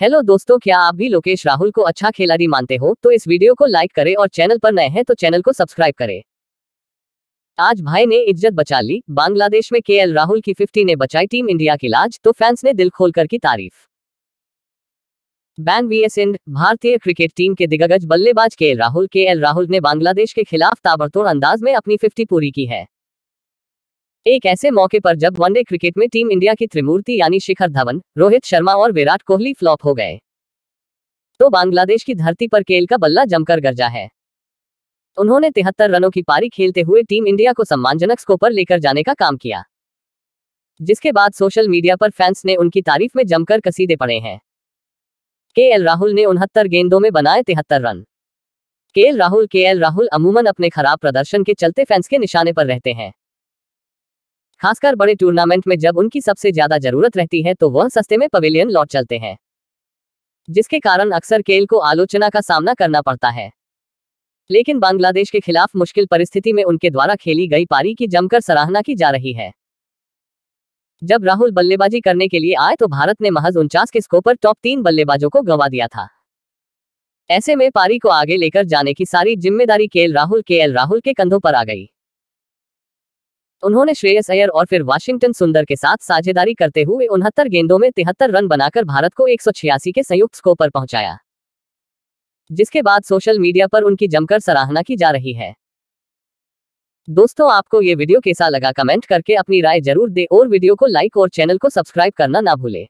hello दोस्तों क्या आप भी लोकेश राहुल को अच्छा खिलाड़ी मानते हो तो इस वीडियो को लाइक करें और चैनल पर नए हैं तो चैनल को सब्सक्राइब करें आज भाई ने इज्जत बचा ली बांग्लादेश में के राहुल की 50 ने बचाई टीम इंडिया की लाज तो फैंस ने दिल खोलकर की तारीफ बैन एस इंड भारतीय क्रिकेट टीम के दिग्गज बल्लेबाज के राहुल के राहुल ने बांग्लादेश के खिलाफ ताबड़तोड़ अंदाज में अपनी फिफ्टी पूरी की है एक ऐसे मौके पर जब वनडे क्रिकेट में टीम इंडिया की त्रिमूर्ति यानी शिखर धवन रोहित शर्मा और विराट कोहली फ्लॉप हो गए तो बांग्लादेश की धरती पर केल का बल्ला जमकर गर्जा है उन्होंने तिहत्तर रनों की पारी खेलते हुए टीम इंडिया को सम्मानजनक स्कोर पर लेकर जाने का काम किया जिसके बाद सोशल मीडिया पर फैंस ने उनकी तारीफ में जमकर कसीदे पड़े हैं के एल राहुल ने उनहत्तर गेंदों में बनाए तिहत्तर रन के एल राहुल के एल राहुल अमूमन अपने खराब प्रदर्शन के चलते फैंस के निशाने पर रहते हैं खासकर बड़े टूर्नामेंट में जब उनकी सबसे ज्यादा जरूरत रहती है तो वह सस्ते में पवेलियन लौट चलते हैं जिसके कारण अक्सर केल को आलोचना का सामना करना पड़ता है लेकिन बांग्लादेश के खिलाफ मुश्किल परिस्थिति में उनके द्वारा खेली गई पारी की जमकर सराहना की जा रही है जब राहुल बल्लेबाजी करने के लिए आए तो भारत ने महज उनचास के स्कोर पर टॉप तीन बल्लेबाजों को गंवा दिया था ऐसे में पारी को आगे लेकर जाने की सारी जिम्मेदारी केएल राहुल के एल राहुल के कंधों पर आ गई उन्होंने श्रेयस अयर और फिर वाशिंगटन सुंदर के साथ साझेदारी करते हुए उनहत्तर गेंदों में तिहत्तर रन बनाकर भारत को एक के संयुक्त स्कोर पर पहुंचाया जिसके बाद सोशल मीडिया पर उनकी जमकर सराहना की जा रही है दोस्तों आपको ये वीडियो कैसा लगा कमेंट करके अपनी राय जरूर दे और वीडियो को लाइक और चैनल को सब्सक्राइब करना ना भूले